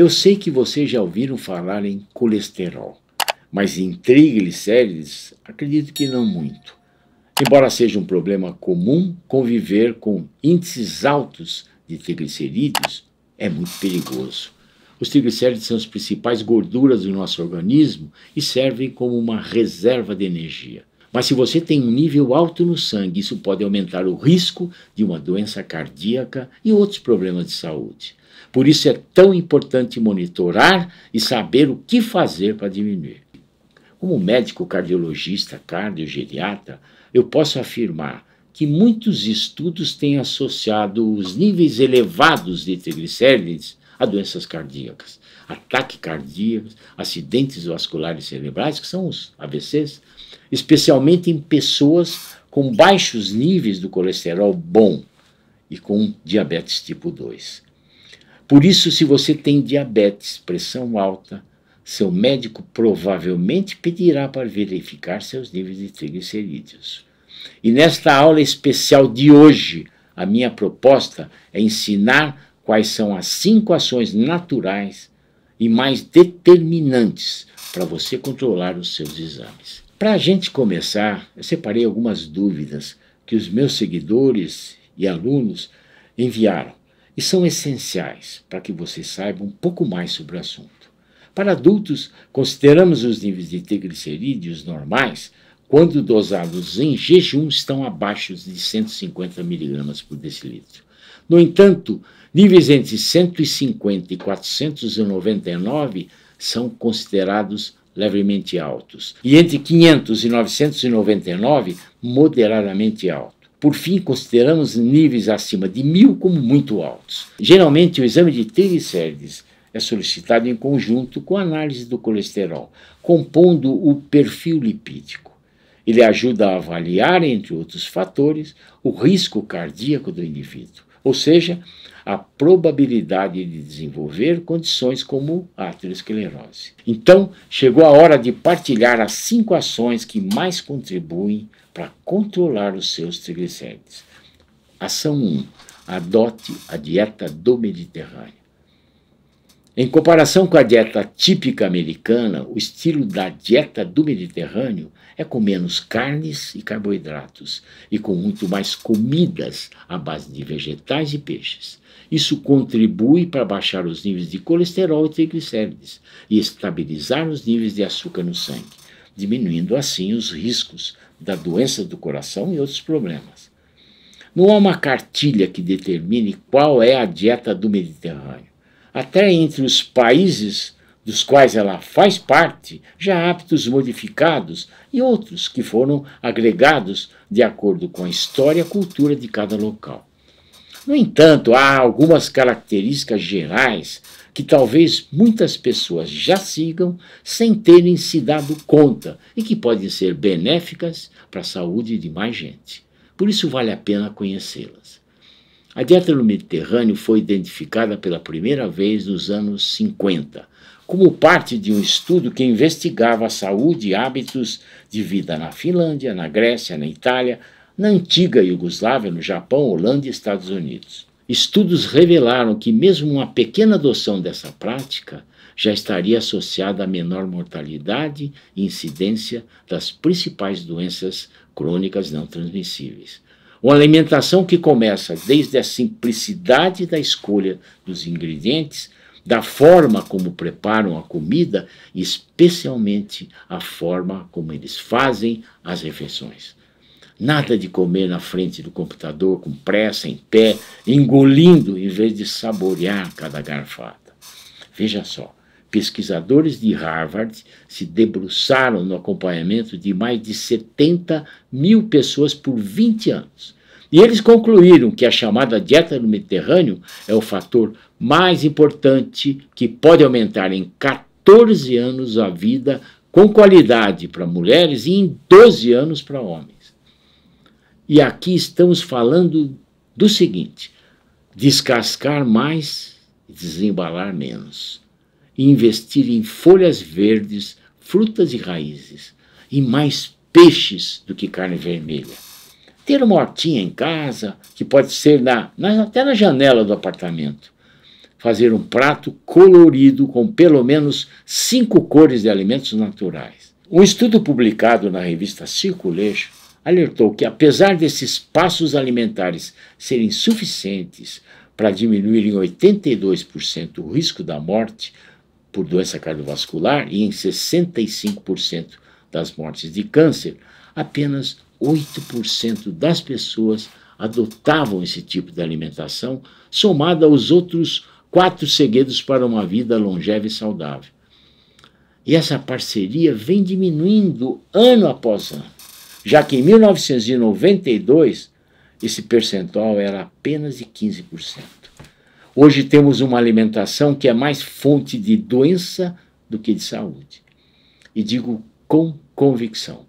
Eu sei que vocês já ouviram falar em colesterol, mas em triglicérides acredito que não muito. Embora seja um problema comum, conviver com índices altos de triglicerídeos é muito perigoso. Os triglicérides são as principais gorduras do nosso organismo e servem como uma reserva de energia. Mas se você tem um nível alto no sangue, isso pode aumentar o risco de uma doença cardíaca e outros problemas de saúde. Por isso é tão importante monitorar e saber o que fazer para diminuir. Como médico cardiologista, cardiogeriata, eu posso afirmar que muitos estudos têm associado os níveis elevados de triglicérides a doenças cardíacas, ataque cardíaco, acidentes vasculares cerebrais, que são os AVCs, especialmente em pessoas com baixos níveis do colesterol bom e com diabetes tipo 2. Por isso, se você tem diabetes, pressão alta, seu médico provavelmente pedirá para verificar seus níveis de triglicerídeos. E nesta aula especial de hoje, a minha proposta é ensinar quais são as cinco ações naturais e mais determinantes para você controlar os seus exames. Para a gente começar, eu separei algumas dúvidas que os meus seguidores e alunos enviaram e são essenciais para que você saiba um pouco mais sobre o assunto. Para adultos, consideramos os níveis de triglicerídeos normais quando dosados em jejum estão abaixo de 150 mg por decilitro. No entanto, Níveis entre 150 e 499 são considerados levemente altos, e entre 500 e 999, moderadamente alto. Por fim, consideramos níveis acima de 1000 como muito altos. Geralmente, o exame de triglicérides é solicitado em conjunto com a análise do colesterol, compondo o perfil lipídico. Ele ajuda a avaliar, entre outros fatores, o risco cardíaco do indivíduo ou seja, a probabilidade de desenvolver condições como a aterosclerose. Então, chegou a hora de partilhar as cinco ações que mais contribuem para controlar os seus triglicérides. Ação 1. Adote a dieta do Mediterrâneo. Em comparação com a dieta típica americana, o estilo da dieta do Mediterrâneo é com menos carnes e carboidratos e com muito mais comidas à base de vegetais e peixes. Isso contribui para baixar os níveis de colesterol e triglicérides e estabilizar os níveis de açúcar no sangue, diminuindo assim os riscos da doença do coração e outros problemas. Não há uma cartilha que determine qual é a dieta do Mediterrâneo até entre os países dos quais ela faz parte, já há hábitos modificados e outros que foram agregados de acordo com a história e a cultura de cada local. No entanto, há algumas características gerais que talvez muitas pessoas já sigam sem terem se dado conta e que podem ser benéficas para a saúde de mais gente. Por isso vale a pena conhecê-las. A dieta no Mediterrâneo foi identificada pela primeira vez nos anos 50, como parte de um estudo que investigava a saúde e hábitos de vida na Finlândia, na Grécia, na Itália, na antiga Iugoslávia, no Japão, Holanda e Estados Unidos. Estudos revelaram que, mesmo uma pequena adoção dessa prática, já estaria associada a menor mortalidade e incidência das principais doenças crônicas não transmissíveis. Uma alimentação que começa desde a simplicidade da escolha dos ingredientes, da forma como preparam a comida, e especialmente a forma como eles fazem as refeições. Nada de comer na frente do computador com pressa, em pé, engolindo em vez de saborear cada garfada. Veja só, pesquisadores de Harvard se debruçaram no acompanhamento de mais de 70 mil pessoas por 20 anos. E eles concluíram que a chamada dieta do Mediterrâneo é o fator mais importante que pode aumentar em 14 anos a vida com qualidade para mulheres e em 12 anos para homens. E aqui estamos falando do seguinte: descascar mais, desembalar menos e investir em folhas verdes, frutas e raízes, e mais peixes do que carne vermelha. Ter uma hortinha em casa, que pode ser na, na, até na janela do apartamento. Fazer um prato colorido com pelo menos cinco cores de alimentos naturais. Um estudo publicado na revista Circulejo alertou que, apesar desses passos alimentares serem suficientes para diminuir em 82% o risco da morte, por doença cardiovascular e em 65% das mortes de câncer, apenas 8% das pessoas adotavam esse tipo de alimentação, somada aos outros quatro segredos para uma vida longeva e saudável. E essa parceria vem diminuindo ano após ano, já que em 1992 esse percentual era apenas de 15%. Hoje temos uma alimentação que é mais fonte de doença do que de saúde. E digo com convicção.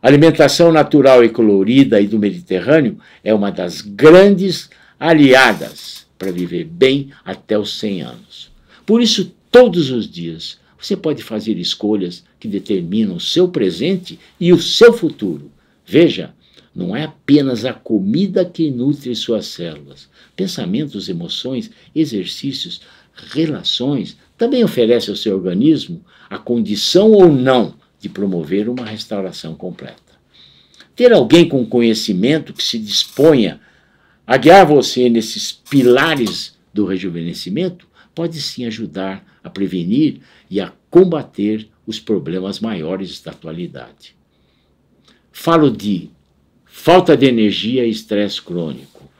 A alimentação natural e colorida e do Mediterrâneo é uma das grandes aliadas para viver bem até os 100 anos. Por isso, todos os dias, você pode fazer escolhas que determinam o seu presente e o seu futuro. Veja, não é apenas a comida que nutre suas células. Pensamentos, emoções, exercícios, relações também oferecem ao seu organismo a condição ou não de promover uma restauração completa. Ter alguém com conhecimento que se disponha a guiar você nesses pilares do rejuvenescimento pode sim ajudar a prevenir e a combater os problemas maiores da atualidade. Falo de falta de energia e estresse crônico,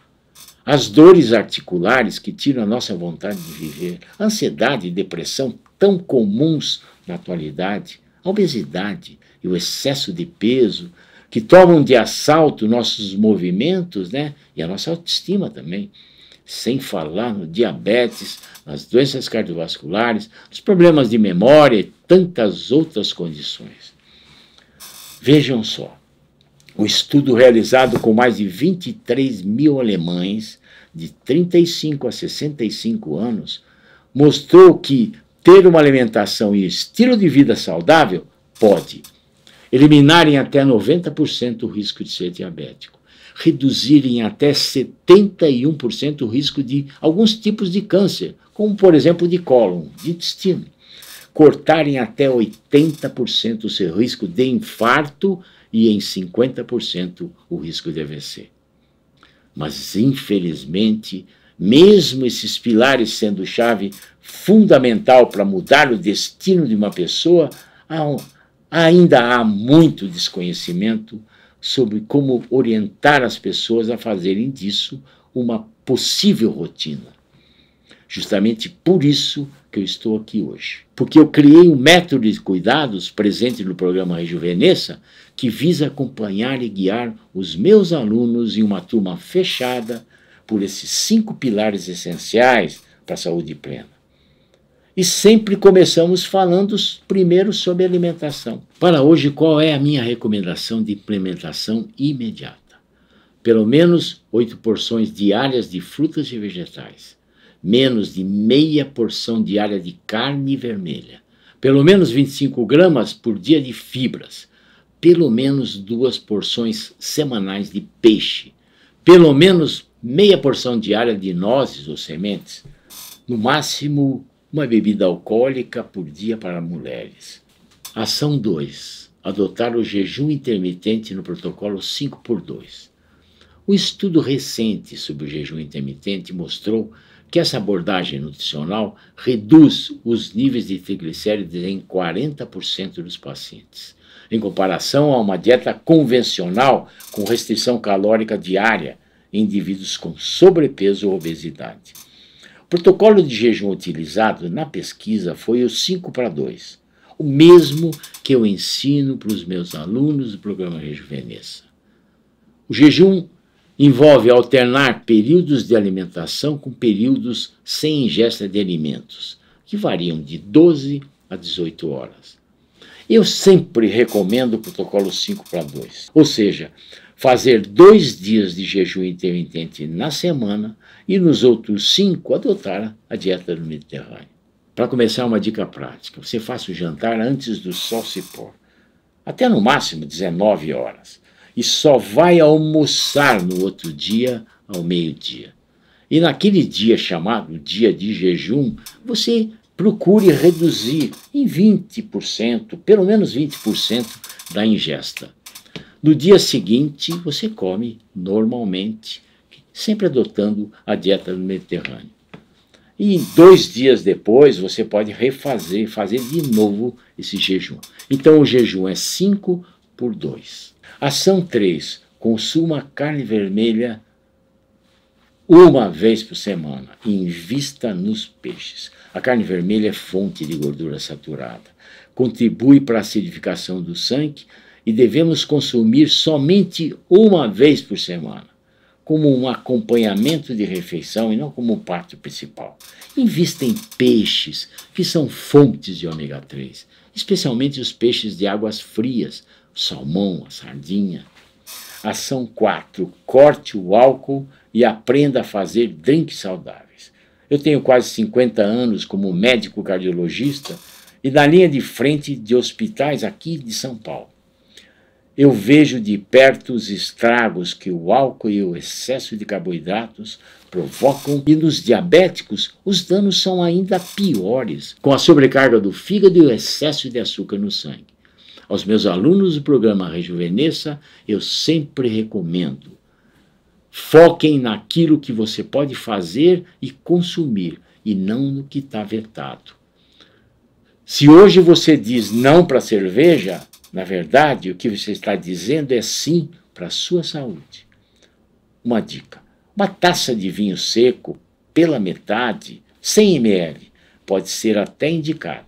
as dores articulares que tiram a nossa vontade de viver, ansiedade e depressão tão comuns na atualidade, a obesidade e o excesso de peso que tomam de assalto nossos movimentos né? e a nossa autoestima também. Sem falar no diabetes, nas doenças cardiovasculares, nos problemas de memória e tantas outras condições. Vejam só, o estudo realizado com mais de 23 mil alemães de 35 a 65 anos mostrou que ter uma alimentação e estilo de vida saudável pode eliminar em até 90% o risco de ser diabético, reduzir em até 71% o risco de alguns tipos de câncer, como por exemplo de cólon, de intestino, cortar em até 80% o seu risco de infarto e em 50% o risco de AVC. Mas, infelizmente, mesmo esses pilares sendo chave fundamental para mudar o destino de uma pessoa, ainda há muito desconhecimento sobre como orientar as pessoas a fazerem disso uma possível rotina. Justamente por isso que eu estou aqui hoje. Porque eu criei um método de cuidados presente no programa Rejuvenesça, que visa acompanhar e guiar os meus alunos em uma turma fechada por esses cinco pilares essenciais para a saúde plena. E sempre começamos falando primeiro sobre alimentação. Para hoje, qual é a minha recomendação de implementação imediata? Pelo menos oito porções diárias de frutas e vegetais, menos de meia porção diária de carne vermelha, pelo menos 25 gramas por dia de fibras, pelo menos duas porções semanais de peixe, pelo menos meia porção diária de nozes ou sementes, no máximo uma bebida alcoólica por dia para mulheres. Ação 2. Adotar o jejum intermitente no protocolo 5 por 2. Um estudo recente sobre o jejum intermitente mostrou que essa abordagem nutricional reduz os níveis de triglicérides em 40% dos pacientes em comparação a uma dieta convencional com restrição calórica diária em indivíduos com sobrepeso ou obesidade. O protocolo de jejum utilizado na pesquisa foi o 5 para 2, o mesmo que eu ensino para os meus alunos do programa Rejuvenesça. O jejum envolve alternar períodos de alimentação com períodos sem ingesta de alimentos, que variam de 12 a 18 horas. Eu sempre recomendo o protocolo 5 para 2, ou seja, fazer dois dias de jejum intermitente na semana e nos outros cinco adotar a dieta do Mediterrâneo. Para começar, uma dica prática: você faça o jantar antes do sol se pôr, até no máximo 19 horas, e só vai almoçar no outro dia ao meio-dia. E naquele dia chamado dia de jejum, você procure reduzir em 20%, pelo menos 20% da ingesta. No dia seguinte, você come normalmente, sempre adotando a dieta do Mediterrâneo. E dois dias depois, você pode refazer, fazer de novo esse jejum. Então, o jejum é 5 por 2. Ação 3. Consuma carne vermelha uma vez por semana. Invista nos peixes. A carne vermelha é fonte de gordura saturada. Contribui para a acidificação do sangue e devemos consumir somente uma vez por semana, como um acompanhamento de refeição e não como um prato principal. Invista em peixes, que são fontes de ômega 3, especialmente os peixes de águas frias, o salmão, a sardinha, Ação 4. Corte o álcool e aprenda a fazer drinks saudáveis. Eu tenho quase 50 anos como médico cardiologista e na linha de frente de hospitais aqui de São Paulo. Eu vejo de perto os estragos que o álcool e o excesso de carboidratos provocam, e nos diabéticos os danos são ainda piores, com a sobrecarga do fígado e o excesso de açúcar no sangue. Aos meus alunos do programa Rejuvenesça, eu sempre recomendo: foquem naquilo que você pode fazer e consumir, e não no que está vetado. Se hoje você diz não para a cerveja, na verdade, o que você está dizendo é sim para a sua saúde. Uma dica: uma taça de vinho seco pela metade, 100 ml, pode ser até indicada.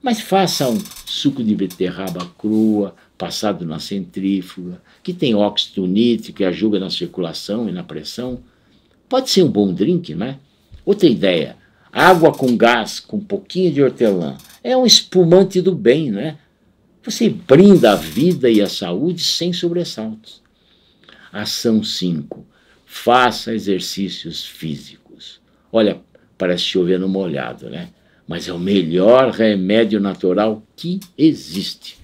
Mas faça um suco de beterraba crua, passado na centrífuga, que tem óxido nítrico e ajuda na circulação e na pressão. Pode ser um bom drink, né? Outra ideia, água com gás, com um pouquinho de hortelã, é um espumante do bem, né? Você brinda a vida e a saúde sem sobressaltos. Ação 5. Faça exercícios físicos. Olha, parece chover no molhado, né? mas é o melhor remédio natural que existe.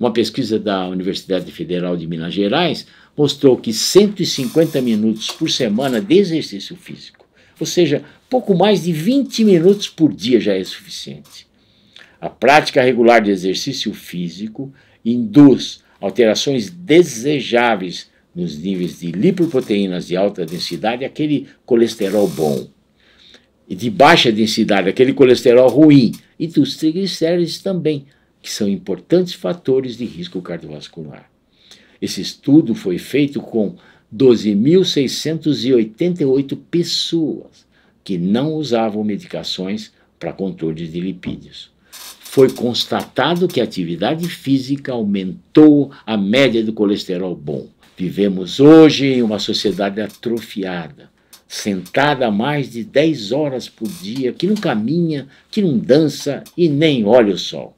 Uma pesquisa da Universidade Federal de Minas Gerais mostrou que 150 minutos por semana de exercício físico, ou seja, pouco mais de 20 minutos por dia já é suficiente. A prática regular de exercício físico induz alterações desejáveis nos níveis de lipoproteínas de alta densidade, aquele colesterol bom e de baixa densidade, aquele colesterol ruim, e dos triglicérides também, que são importantes fatores de risco cardiovascular. Esse estudo foi feito com 12.688 pessoas que não usavam medicações para controle de lipídios. Foi constatado que a atividade física aumentou a média do colesterol bom. Vivemos hoje em uma sociedade atrofiada sentada mais de 10 horas por dia, que não caminha, que não dança e nem olha o sol.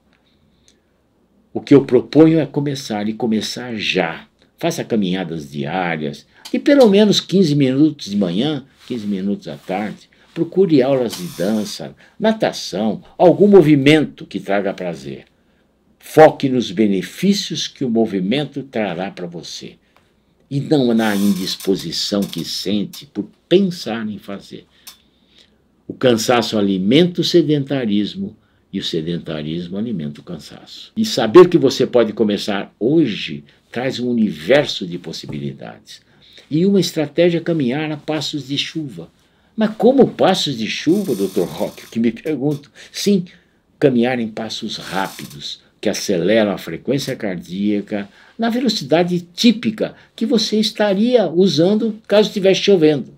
O que eu proponho é começar e começar já. Faça caminhadas diárias de pelo menos 15 minutos de manhã, 15 minutos à tarde. Procure aulas de dança, natação, algum movimento que traga prazer. Foque nos benefícios que o movimento trará para você e não na indisposição que sente por pensar em fazer. O cansaço alimenta o sedentarismo e o sedentarismo alimenta o cansaço. E saber que você pode começar hoje traz um universo de possibilidades. E uma estratégia é caminhar a passos de chuva. Mas como passos de chuva, doutor Rock, que me pergunto? Sim, caminhar em passos rápidos, que aceleram a frequência cardíaca na velocidade típica que você estaria usando caso estivesse chovendo.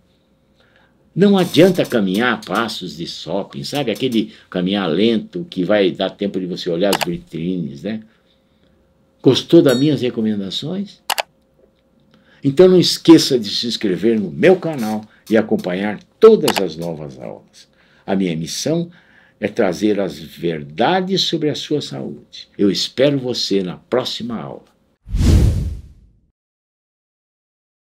Não adianta caminhar a passos de shopping, sabe? Aquele caminhar lento que vai dar tempo de você olhar as vitrines, né? Gostou das minhas recomendações? Então não esqueça de se inscrever no meu canal e acompanhar todas as novas aulas. A minha missão é é trazer as verdades sobre a sua saúde. Eu espero você na próxima aula.